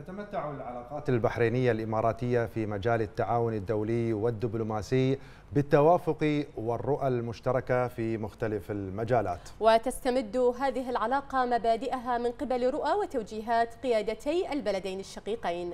تتمتع العلاقات البحرينية الإماراتية في مجال التعاون الدولي والدبلوماسي بالتوافق والرؤى المشتركة في مختلف المجالات وتستمد هذه العلاقة مبادئها من قبل رؤى وتوجيهات قيادتي البلدين الشقيقين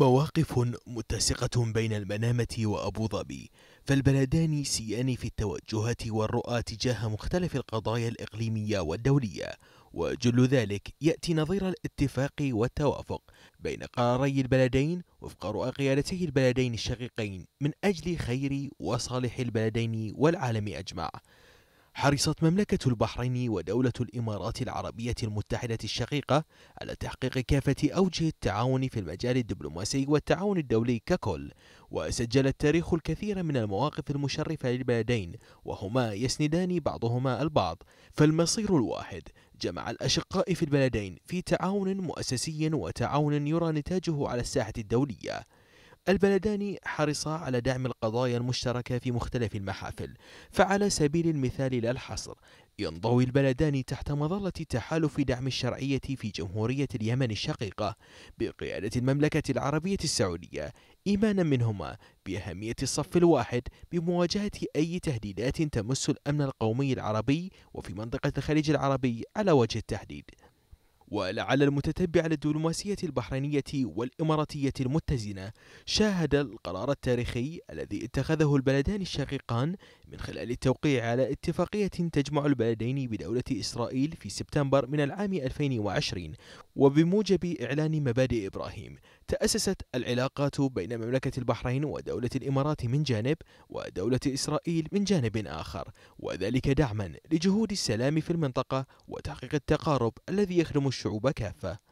مواقف متسقة بين المنامة وأبو ظبي فالبلدان سيان في التوجهات والرؤى تجاه مختلف القضايا الإقليمية والدولية وجل ذلك يأتي نظير الاتفاق والتوافق بين قراري البلدين وفق رؤى قيادتي البلدين الشقيقين من أجل خير وصالح البلدين والعالم أجمع حرصت مملكة البحرين ودولة الإمارات العربية المتحدة الشقيقة على تحقيق كافة أوجه التعاون في المجال الدبلوماسي والتعاون الدولي ككل وسجل التاريخ الكثير من المواقف المشرفة للبلدين وهما يسندان بعضهما البعض فالمصير الواحد جمع الأشقاء في البلدين في تعاون مؤسسي وتعاون يرى نتاجه على الساحة الدولية البلدان حرصا على دعم القضايا المشتركة في مختلف المحافل فعلى سبيل المثال لا الحصر ينضوي البلدان تحت مظلة تحالف دعم الشرعية في جمهورية اليمن الشقيقة بقيادة المملكة العربية السعودية إيمانا منهما بأهمية الصف الواحد بمواجهة أي تهديدات تمس الأمن القومي العربي وفي منطقة الخليج العربي على وجه التحديد ولعل المتتبع للدبلوماسية البحرينية والإماراتية المتزنة شاهد القرار التاريخي الذي اتخذه البلدان الشقيقان من خلال التوقيع على اتفاقية تجمع البلدين بدولة إسرائيل في سبتمبر من العام 2020 وبموجب إعلان مبادئ إبراهيم تأسست العلاقات بين مملكة البحرين ودولة الإمارات من جانب ودولة إسرائيل من جانب آخر وذلك دعما لجهود السلام في المنطقة وتحقيق التقارب الذي يخدم الشعوب كافة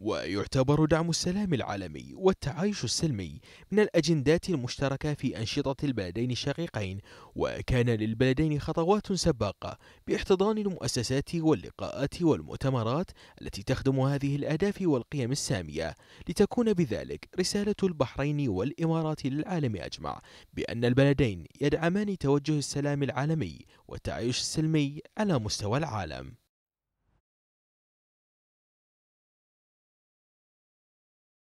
ويعتبر دعم السلام العالمي والتعايش السلمي من الأجندات المشتركة في أنشطة البلدين الشقيقين وكان للبلدين خطوات سباقة باحتضان المؤسسات واللقاءات والمؤتمرات التي تخدم هذه الأهداف والقيم السامية لتكون بذلك رسالة البحرين والإمارات للعالم أجمع بأن البلدين يدعمان توجه السلام العالمي والتعايش السلمي على مستوى العالم